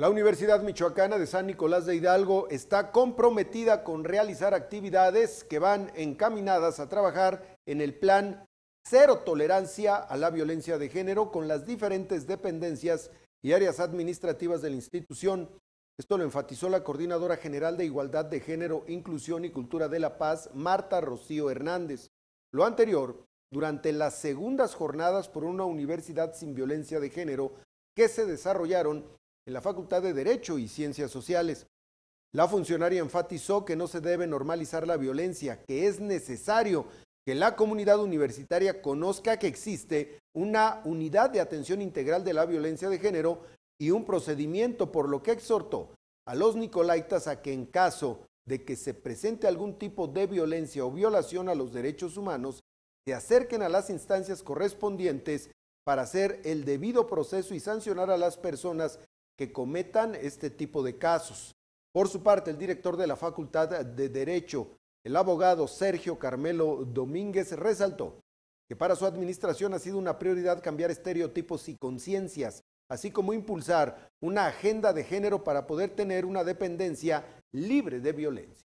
La Universidad Michoacana de San Nicolás de Hidalgo está comprometida con realizar actividades que van encaminadas a trabajar en el plan Cero Tolerancia a la Violencia de Género con las diferentes dependencias y áreas administrativas de la institución. Esto lo enfatizó la Coordinadora General de Igualdad de Género, Inclusión y Cultura de la Paz, Marta Rocío Hernández. Lo anterior, durante las segundas jornadas por una universidad sin violencia de género que se desarrollaron en la Facultad de Derecho y Ciencias Sociales. La funcionaria enfatizó que no se debe normalizar la violencia, que es necesario que la comunidad universitaria conozca que existe una unidad de atención integral de la violencia de género y un procedimiento, por lo que exhortó a los nicolaitas a que en caso de que se presente algún tipo de violencia o violación a los derechos humanos, se acerquen a las instancias correspondientes para hacer el debido proceso y sancionar a las personas que cometan este tipo de casos. Por su parte, el director de la Facultad de Derecho, el abogado Sergio Carmelo Domínguez, resaltó que para su administración ha sido una prioridad cambiar estereotipos y conciencias, así como impulsar una agenda de género para poder tener una dependencia libre de violencia.